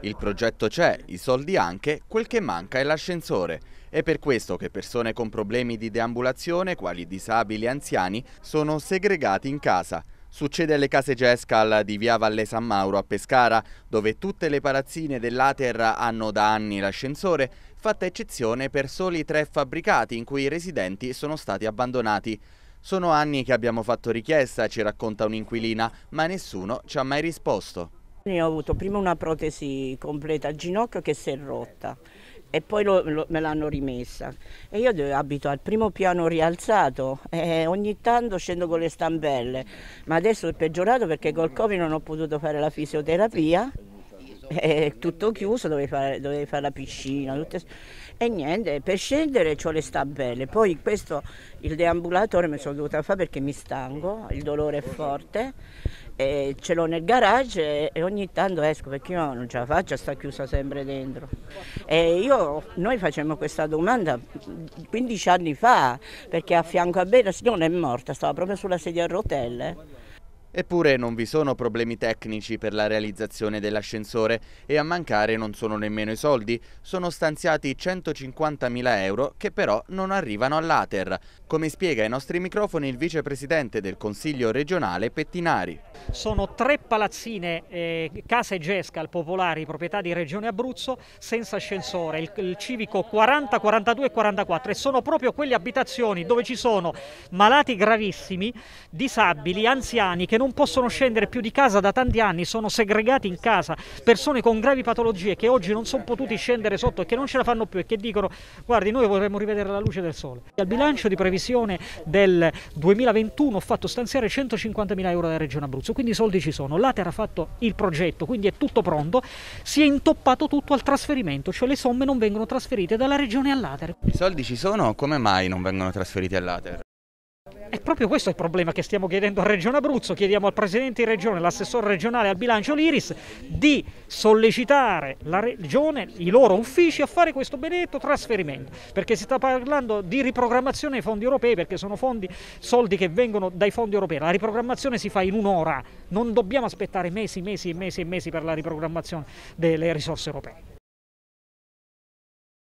Il progetto c'è, i soldi anche, quel che manca è l'ascensore. È per questo che persone con problemi di deambulazione, quali disabili e anziani, sono segregati in casa. Succede alle case Gescal di via Valle San Mauro a Pescara, dove tutte le palazzine dell'Ater hanno da anni l'ascensore, fatta eccezione per soli tre fabbricati in cui i residenti sono stati abbandonati. Sono anni che abbiamo fatto richiesta, ci racconta un'inquilina, ma nessuno ci ha mai risposto. Io ho avuto prima una protesi completa al ginocchio che si è rotta e poi lo, lo, me l'hanno rimessa. E io abito al primo piano rialzato e ogni tanto scendo con le stampelle, ma adesso è peggiorato perché col Covid non ho potuto fare la fisioterapia eh, eh, è tutto chiuso, dovevi fare, dovevi fare la piscina. Tutte... E niente, per scendere ho le stabelle. Poi questo, il deambulatore mi sono dovuta fare perché mi stanco, il dolore è forte. E ce l'ho nel garage e ogni tanto esco perché io non ce la faccio, sta chiusa sempre dentro. E io, noi facciamo questa domanda 15 anni fa perché a fianco a me la signora è morta, stava proprio sulla sedia a rotelle Eppure non vi sono problemi tecnici per la realizzazione dell'ascensore e a mancare non sono nemmeno i soldi. Sono stanziati 150.000 euro che però non arrivano all'Ater, come spiega ai nostri microfoni il vicepresidente del Consiglio regionale Pettinari. Sono tre palazzine, eh, Casa Egescal, Popolari, proprietà di Regione Abruzzo, senza ascensore, il, il, civico 40, 42 e 44 e sono proprio quelle abitazioni dove ci sono malati gravissimi, disabili, anziani che non possono scendere più di casa da tanti anni, sono segregati in casa, persone con gravi patologie che oggi non sono potuti scendere sotto e che non ce la fanno più e che dicono guardi noi vorremmo rivedere la luce del sole. Al bilancio di previsione del 2021 ho fatto stanziare 150 mila euro alla Regione Abruzzo. Abruzzo, quindi i soldi ci sono. L'Ater ha fatto il progetto, quindi è tutto pronto. Si è intoppato tutto al trasferimento, cioè le somme non vengono trasferite dalla regione all'Ater. I soldi ci sono, come mai non vengono trasferiti all'Ater? è proprio questo il problema che stiamo chiedendo a Regione Abruzzo, chiediamo al Presidente di Regione, all'assessore regionale al bilancio l'Iris di sollecitare la Regione, i loro uffici a fare questo benedetto trasferimento, perché si sta parlando di riprogrammazione dei fondi europei, perché sono fondi, soldi che vengono dai fondi europei, la riprogrammazione si fa in un'ora, non dobbiamo aspettare mesi, mesi e mesi e mesi per la riprogrammazione delle risorse europee.